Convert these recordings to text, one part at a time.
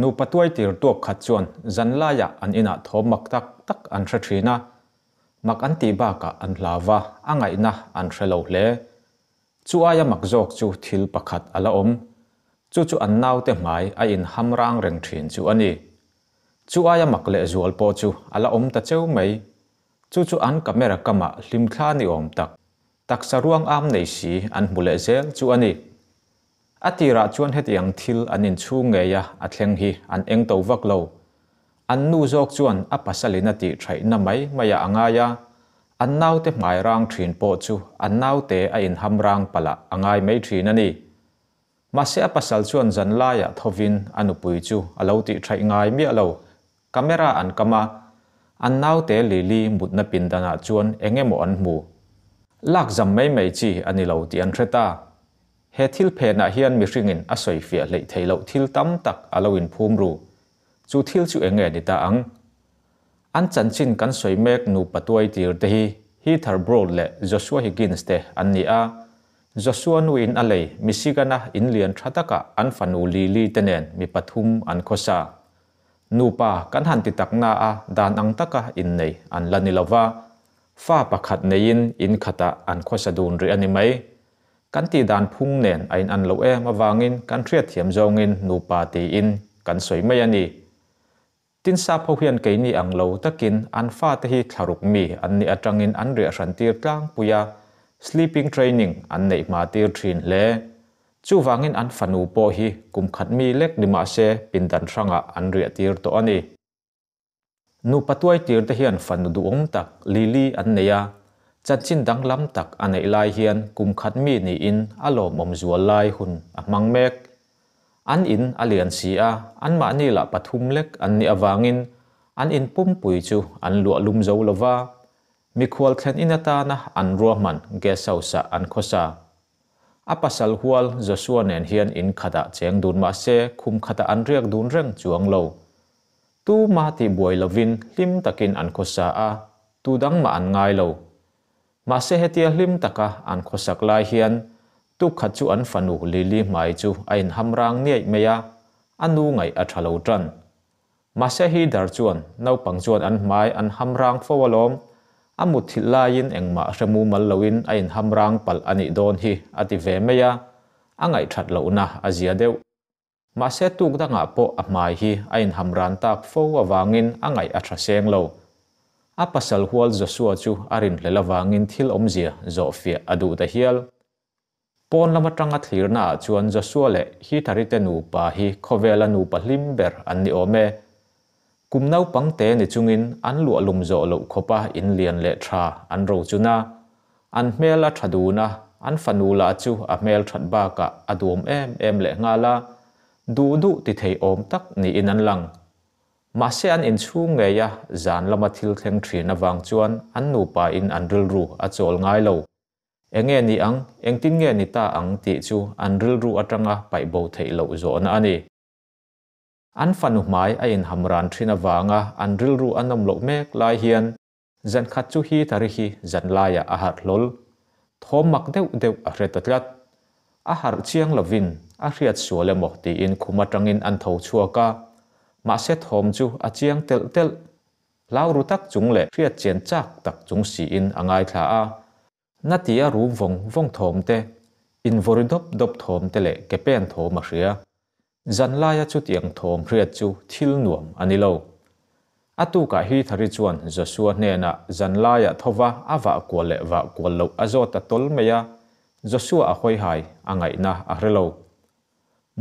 nu patuai tir tuak khat chuan zanlaya an ina thomak tak tak an thra thina mak an ti ba ka an hlawa angai na an threlo hle chu aya mak jok chu thil pakhat ala om chu chu an nau te mai a in ham rang reng thin chu ani chu aya mak le zual po chu ala om ta cheu mai chu chu an camera kama hlim thla ni om tak tak saruang am nei si an mule zel chu ani atira chuan het yang thil anin chu ngeya athleng hi an eng to vak lo an nu jok chuan a pasalina ti thai na mai maya angaya an nau te mai rang thrin po chu an nau te a in ham rang pala angai mai thrin ani ma se a pasal chuan zan la ya thovin anupui chu alo ti thai ngai mi alo camera an kama an nau te lili mutna pindana chuan engemaw an mu lak zam mai mai chi anilo ti an threta he thil phe na hian mi ringin a soi fia lei theilo thil tam tak aloin phum ru chu thil chu enge ni ta ang an chan chin kan soi mek nu patuai tir te hi hi thar brol le joshua higgins te an ni a joshua nu in alei michigana in lian thataka an fanu li li tenen mi pathum an khosa nupa kan han ti takna a dan ang taka in nei an lanilova fa pakhat nein in khata an khosa dun ri ani mai kan ti dan phung nen ain an lo em awangin kan thriat thiam zongin nupa ti in kan soi mai ani tin sa pho hian ke ni ang lo takin an fa te hi tharuk mi an ni atangin an re ran tir tlang puya sleeping training an nei ma tir thin le chu wangin an fanu po hi kum khat mi lek ni ma ah se pin dan ranga an re tir to ani nu patuai tir te hian fanu du om tak lili an neya đắng dang lam anh ấy lai hiền cùng khát mi ni in alo mom zual lai hun mang mek an in alian si a an ma ni la pathum lek an ni awangin an in pum pui chu an lu lum zo lova mi khen in ta na an roman ge sausa an khosa a pasal hual joshua nen hian in khada cheng dun ma se khum khata an riak dun reng chuang lo tu ma ti buai lovin lim takin an khosa a tu dang ma an ngai lo mà sẽ hết tia lim taka anh khó sắc lai hiền tu khát chu an phanu li li mai chu anh ham rang niai meya anu ngai athalo tran mà sẽ hi dar chuan nau bằng chuan anh mai anh ham rang phô fawalom amut thilain engma remu malloin ain ham rang pal ani don hi ati ve meya angai that lo na azia deu ma se tuk da nga po mai hi ain ham ran tak fo awangin angai athra seng lâu a pasal hual Joshua chu arin lelawangin thil omzia zo fia adu ta hial pon lama tanga thirna ah chuan Joshua le hi tharite nu pa hi khovela nu pahlim ber an ni ome kumnau pangte ni chungin an lu alum zo lo khopa in lian le tha an ro chuna an hmela thaduna an fanula chu a mel that ba ka adom em em le ngala du du ti thei om tak ni in lang mà sẽ an in chhung nge ya à, zan lama thil thleng na awang chuan an nu pa in an ril ru a chawl ngai lo enge ni ang tin nghe ni ta ang ti chu an ril ru atanga pai bo thei lo zon ani an fanu mai a in hamran thrin awanga an ril ru anom lo mek lai hiền, dân khát chu hi thari hi dân lai ya a hat lol thom mak deuh deuh a hret atlat a hạt chiang lovin a xua suale mok ti in khuma tangin chua ca. chuaka mà xét thòm chú, à chiang tel tel lao ru tắc chúng lệ riết chén chắc tak chúng si in angai à thla a à, ti a ru vong vong thòm te in vori đốp đốp thòm te lệ ke bèn thòm mà ria zan lai ya chu tiang thòm riết chu thil nuam ani lo atu cả hi thari chuan joshua ne na zan la ya à awa ko lệ lâu wa ko lo azota tol à khôi hài hoi hai nà à a lâu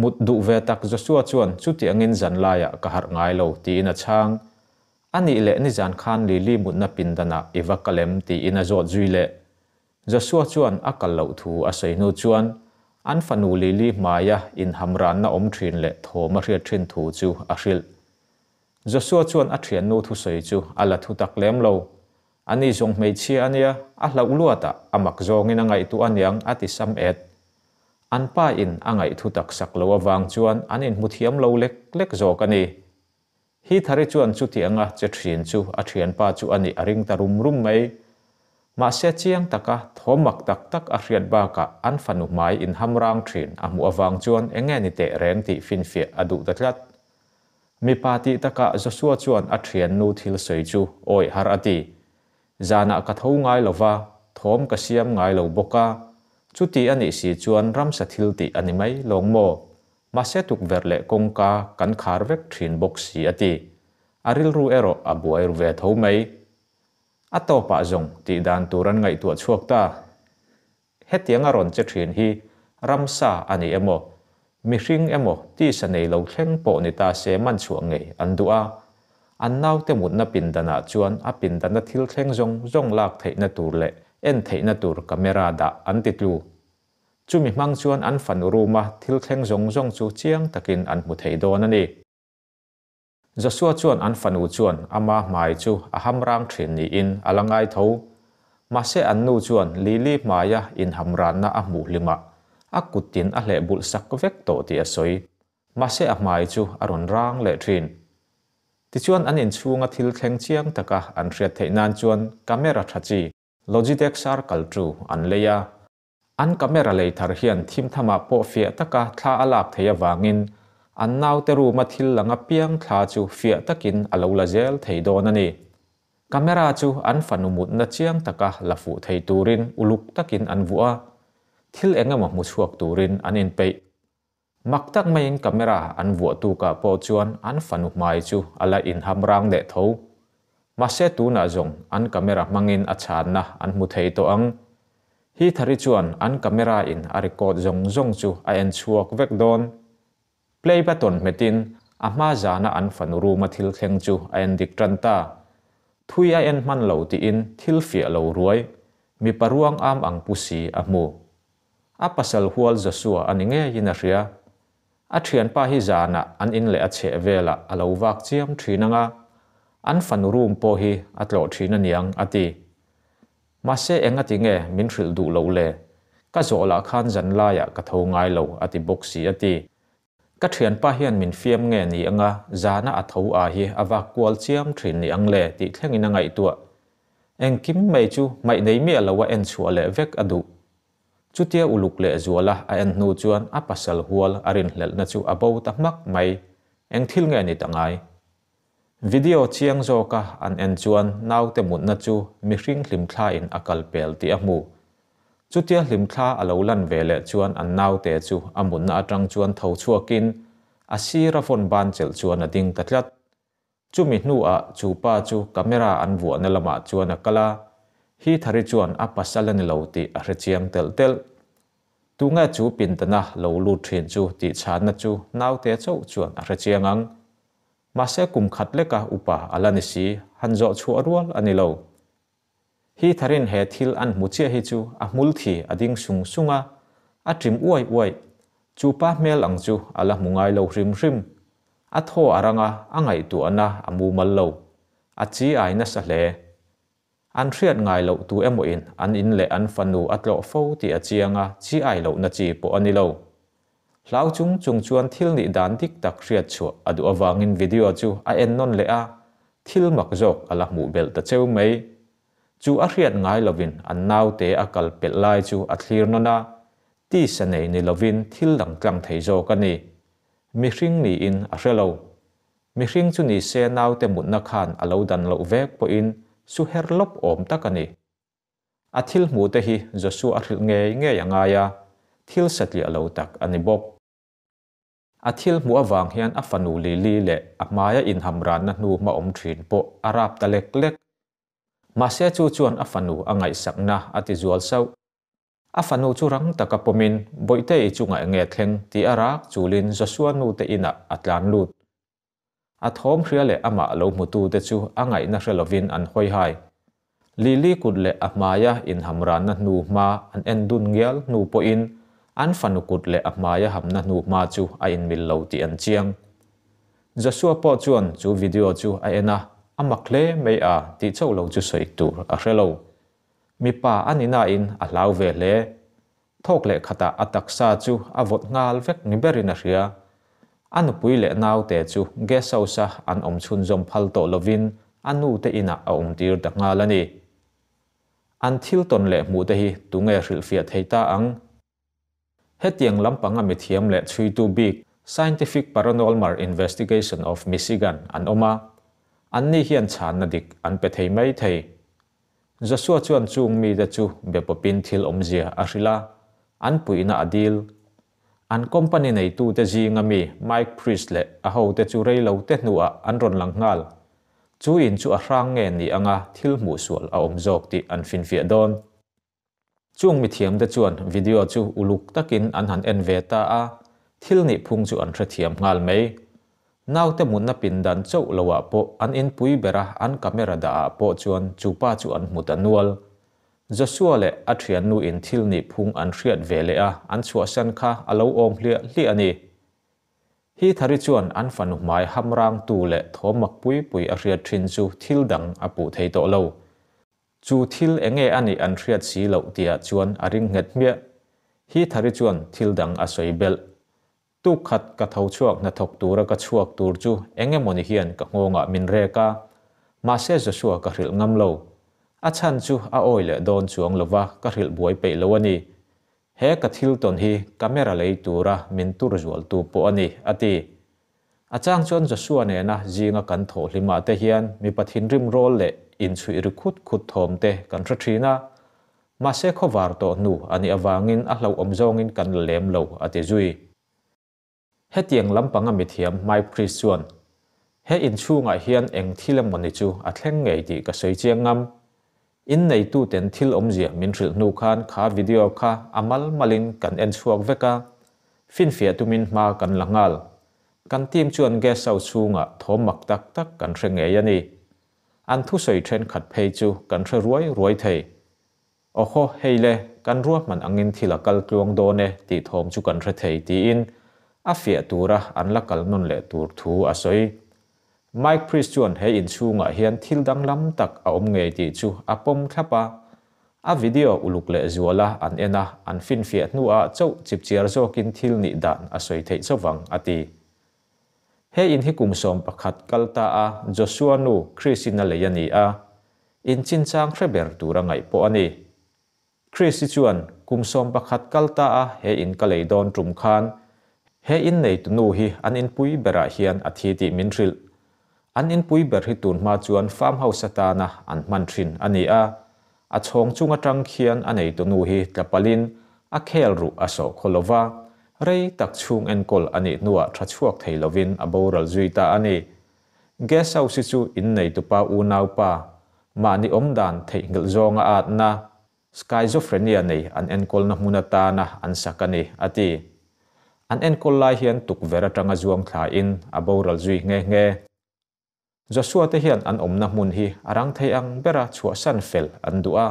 mut du ve tak Joshua chuan chuti angin zan laya ah ka har ngai lo ti in a chang ani le ni zan khan li li mut na pin dana ah iwa kalem ti in a zot zui le Joshua chuan a kal lo thu a sei nu chuan an fanu li li maya ah in hamran na om thrin le tho ma hria thrin thu chu a hril Joshua chuan a thian nu thu sei chu ala thu tak lem lo ani zong mei chi ania a hlau luata amak zongin angai tu aniang ati sam et an pa in angai thu tak sak lo awang chuan an in muthiam lo lek lek zawk ani hi thari chuan chu ti anga che thrin chu a thian pa chu ani aring ta rum rum mai ma se chiang taka thomak tak tak a hriat ba ka an fanu mai in hamrang thrin a mu awang chuan enge ni te reng ti fin fi adu ta tlat mi pa ti taka joshua chuan a thian nu thil sei chu oi har ati zana ka tho ngai lova thom ka siam ngai lo boka chu ti ấy si chuan ram sa thil ti ani mai longmo ma se tuk ver le kongka kan khar vek thin box si ati aril ru ero abuai ru ve tho mai ato pa ah zong ti dan turan ngai tu chuak ta hetiang a ron che thin hi ram sa ani emo mi hring emo ti sa nei lâu thleng bộ ni ta se man chuang ngei an du a nào nau te mut bình pin dana ah chuan a pin dana thil thleng zong zong lak thei na tur le en theina tur camera da an ti tlu chumi hmang chuan an fan ruma thil thleng zong zong chu chiang takin an hmu thei dawn ani Joshua chuan an fanu chuan ama mai chu a rang thin ni in alangai tho ma se an nu chuan lili maya in hamran na a mu lima a kutin a le bul sak vek to ti a soi ma se a mai chu aron rang le thin ti chuan an in chunga thil thleng chiang taka an hriat thei nan chuan camera thachi Logitech Circle 2 an leia an camera lei thar hian thim thama po fia taka thla alak theia wangin an nau teru mathil langa piang thla chu fia takin la zel theidawn ani camera chu an fanumut na chiang taka lafu thei turin uluk takin an vua thil engama mu chuak turin an in pe. mặc tắc mai in camera an vua tu cả po chuan an fanu mai chu ala in ham rang để thấu mà mase tu na zong an camera mangin achan na an mu thei to ang hi thari chuan an camera in a record zong zong chu a en chuak vek don play button metin a ma zana an ru ma thil thleng chu a en dik tran ta thui a en man lo ti in thil fi lo ruai mi paruang am ang pusi a mu a pasal hual zasua ani nge yin a ria a thian pa hi zana an in le a che vela a lo wak chiam thrinanga an fan room po hi atlo thin aniang ati mà sẽ eng ati nghe minh thril du lo le ka zo la khan zan la ya ka tho ngai bốc ati boxi ati các thuyền pa hiền minh fiam nghe ni anga zana a thâu a hi awa kwal chiam thrin ni ang le ti thlengin ngay tua anh kim mai chu mai nei mi alawa anh chua le vek adu chutia uluk le zuala a en nu chuan a huol hual arin hlel na chu abo ta mak mai eng thil nge ni ai? video chiang zoka an en chuan naute mut na chu mi hring hlim thla in akal pel ti amu chutia hlim thla alo lan vele chuan an naute chu amun na atang chuan tho chuakin asira phone ban chel chuan ading tatlat chu mi hnu a ah chu pa chu camera an vu na lama chuan akala hi thari chuan a pasalan lo ti a hre chiang tel tel tunga nga chu pin tana lo lu thrin chu ti chan na chu naute chau chuan a hre chiang ang mase kum khat leka upa alanisi hanzo chu arwal anilo hi tharin he thil an muchia hi chu a mul thi ading sung sunga a trim uai uai chu pa mel ang chu ala mungai lo rim rim a tho aranga angai tu ana amu mal lo a chi ai na sa le an thriat ngai lo tu emo in an in le an fanu atlo fo ti achianga chi ai lo na chi po anilo lau chung chung chuan thil ni dan dik tak riat chu adu awangin video chu a en non le a thil mak jok ala mu bel ta cheu mai chu a riat ngai lovin an nau te a kal pet lai chu a thlir nona ti sanei ni lovin thil lang tlang thei zo ka ni mi hring ni in a relo mi hring chu ni se nau te mut na khan alo dan lo vek po in su herlop om takani a thil mu te hi josu a ril nge nge anga ya thil satli alo tak ani bok a thil mu awang hian a fanu li li le a maya in hamran na nu ma om thin po arab ta lek lek ma se chu chuan a fanu angai sakna ati zual sau a fanu chu rang taka pomin boite i chunga nge thleng ti arak chulin joshua nu te ina atlan lut a thom hria le ama lo mutu te chu angai na hrelovin an hoi hai lili kut le a maya in hamran na nu ma an endun ngial nu po in an fanukut le akmaya hamna nu ma chu a in mil lâu ti an chiang Joshua po chuan chu video chu a ena amak le mei a ti chau lo chu soi tu a hrelo mi pa anina in a lau ve le thok le khata atak sa chu avot ngal vek ni berina ria anu pui lệ nau te chu ge sau sa an om chun zom phal to lovin anu te ina a om tir da ngalani an thil ton le mu te hi tu nge ril fia theita ang hetiang lampang a mi thiam le thui tu big scientific paranormal investigation of michigan an oma an ni hian chan na dik an pe thei mai thei Joshua chuan chung mi da chu bepopin thil omzia arila an puina adil an company này tu te ji ngami Mike Priestley le a ho te chu rei lo te nuwa an ron lang ngal chu in chu a hrang nge ni anga thil mu sual a omzok ti an fin fia don ช่วงมีเทียมเดจวนวิดีโอจูอุลุกตะกินอันหันเอ็นเวตาทิลนิพุงจูอันเทียมงานไหมนาวแต่มุนนับปินดันเจ้าละวะปออันอินปุยเบระอันกล้องรดาปอจวนจูป้าจูอันมุดนัวลจะสัวเละอัจริยนูอินทิลนิพุงอันเรียดเวเลอาอันสัวเซนคาอเลวอมเลียลีอันนี้ฮีทาริจวนอันฝันหมายหำรางตูเลทอมักปุยปุยอเรียทรินจูทิลดังอปูเทโตเลว chu thil enge ani an thriat si lo tia chuan a ring nget mia hi thari chuan thil dang a soi bel tu khat ka thau chuak na thok tura ka chuak tur chu enge moni hian ka ngonga ah min re ka ma se joshua ka hril ngam lo a chan chu a oile don chuang lova ka hril buai pe lo ani he ka thil ton hi camera lei tura min tur zual tu po ani ati achang chuan joshua ne na jinga kan tho hlima te hian mi pathin rim rol le in chu ir khut khut thom te kan ra thina ma se khowar to nu ani awangin a hlo om zongin kan lem lo ate zui he tiang lampanga mi thiam mai pri chuan he in chu nga hian eng thilem moni chu a thleng ngei ti ka sei chiangam in nei tu ten thil om zia min ril nu khan kha video kha amal malin kan en chuak veka fin fia tu min ma kan langal kan tim chuan ge sau chu nga thom mak tak tak kan rengei ani an thu soi thren khat phei chu kan thre ruai ruai thei o kho heile kan ruwa man angin thila kal tluang do ne ti thom chu kan thre thei ti in a fia tura an la kal non le tur thu a à soi Mike Priest chuan he in chunga hian thil dang lam tak a à om nge ti chu a à pom thlapa a video lục uluk le zuala an ena an fin fiat nu a chau chipchiar zo kin thil ni dan a soi thei chawang ati เฮอินฮิกุมสมประคัดกัลตาอาโจชัวนูคริสินาเลียนีอาอินชินจางเครเบร์ดูระไงปอันีคริสิชวนกุมสมประคัดกัลตาอาเฮอินกะเลดอนรุมคานเฮอินในตุนูฮีอันอินพุยเบระเฮียนอธิติมินทริลอันอินพุยเบรฮิตุนมาจวนฟาร์มเฮาสตานะอันมันทรินอันนี้อาอาชงจุงะจังเฮียนอันในตุนูฮีกบปลินอาเคลรูอาโซโคลวา rei tak chung en kol ani nuwa tha chuak thei lovin abo ral zui ta ani ge sau si chu in nei tu pa u nau pa ma ni om dan thei ngel zonga at na schizophrenia nei an en kol na hmuna ta na an sakani ati an en kol lai hian tuk vera tanga zuang thla in abo ral zui nge nge Joshua te hian an om na hmun hi arang thei ang bera chua san fel an dua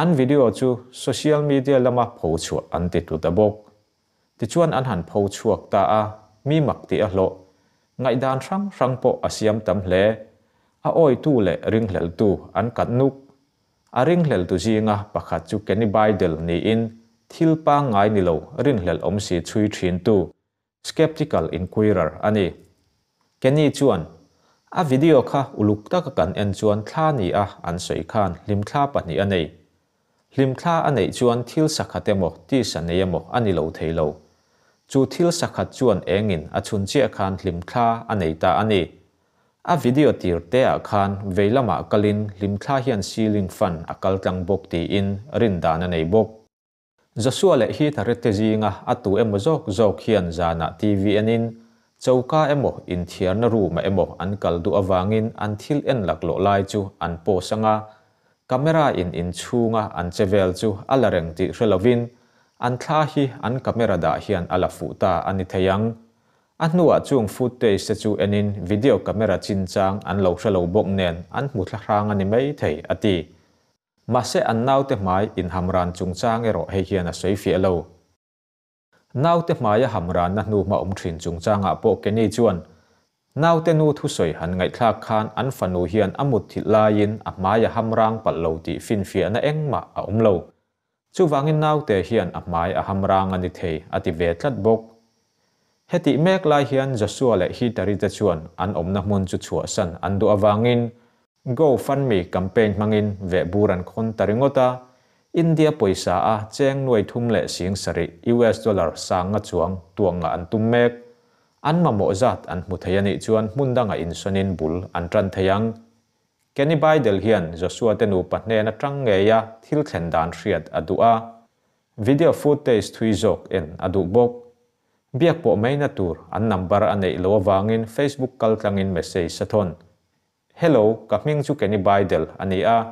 an video chu social media lama pho chu an ti tu ta bok ti chuan an han pho chuộc ta a mi mặc ti a hlo đàn dan rang rang po asiam tam hle a oi tu lệ ring hlel tu an cắt núc, a ring hlel tu jinga pakhat chu keni bai del ni in thil pa ngai ni lo ring hlel om si chui thin tu skeptical inquirer ani keni chuan a video kha uluk ta ka kan en chuan thla ni a an sei khan lim thla pa ni anei lim thla anei chuan thil sakhatemo ti saneyamo ani lo theilo chu thil sakhat chuan engin a chun chi khan hlim thla a nei ta ani a video tir te a khan veilama kalin hlim thla hian ceiling fan a kal tlang bok ti in rin dan a nei bok Joshua le hi thare te zinga atu emo jok jok hian zana TV anin chauka emo in thiarna ru ma emo an kal du awangin an thil en lak lo lai chu an po sanga camera in in chunga an chevel chu alareng ti hrelovin an thla hi an camera da hian ala fu ta ani theyang an nuwa chung footage se chu enin video camera chin chang an lo hra lo bok nen an mu thla rang ani mai thei ati ma se an nau te mai in hamran chung chang ero he hian a sei fi lo nau te mai a hamran na nu ma um thrin chung changa ah po ke ni chuan nau te nu thu soi han ngai thla khan an fanu hian amut thil lain a mai a hamrang pal lo ti fin fi na engma a um lo chu wangin nau te hian amai a hamrang ani thei ati ve tlat bok heti mek lai hian joshua le hi tari te chuan an omna hmun chu chua san an du awangin go fund me campaign mangin ve buran khon taringota India poisa a cheng nuai thum le sing sari US dollar sang nga chuang tuang nga an tum mek an ma zat an mu thayani chuan hmun danga in bul an tran thayang Kenny Bidel hian Joshua tenu patnen atang ngeya thil khen dan riat adua. Video footage thui zok en adu bok. Biak po may natur an number anay ilawawangin Facebook kaltangin message sa ton. Hello, kapming chu Kenny Bidel ani a.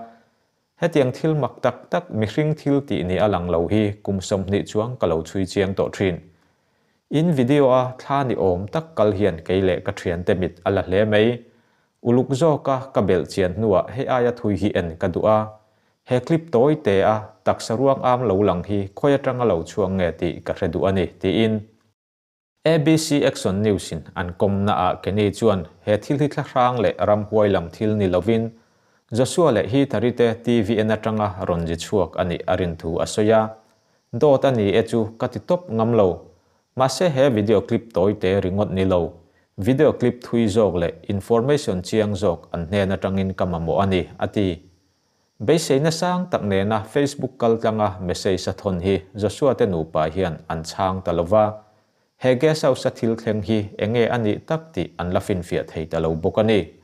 Hetiang thil mak tak tak mihring thil ti ni alang lo hi kum som ni chuang kalaw chui chiang to trin. In video a tha ni om tak kal hian chuyện katrian temit ala lẽ may uluk zo ka kabel chian nuwa he aya thui hi en kadua he clip toy te a taksaruang am lo lang hi khoya tanga lo chuang nge ti ka hredu ani ti in ABC Exxon News in an kom na a kene chuan he thil hi thlakhrang le ram huai lam thil ni lovin Joshua le hi tarite TVN atanga ronji chuak ani arin thu asoya do tani echu katitop ngam lo ma se he video clip toy te ringot ni lo video clip thui jok le information chiang jok an ne na tangin kamamo ani ati beisei na sang tak ne na facebook kal tanga message sa thon hi joshua te nu pa hian an chang talova hege sau sa thil thleng hi enge ani takti an lafin fia thei talo bokani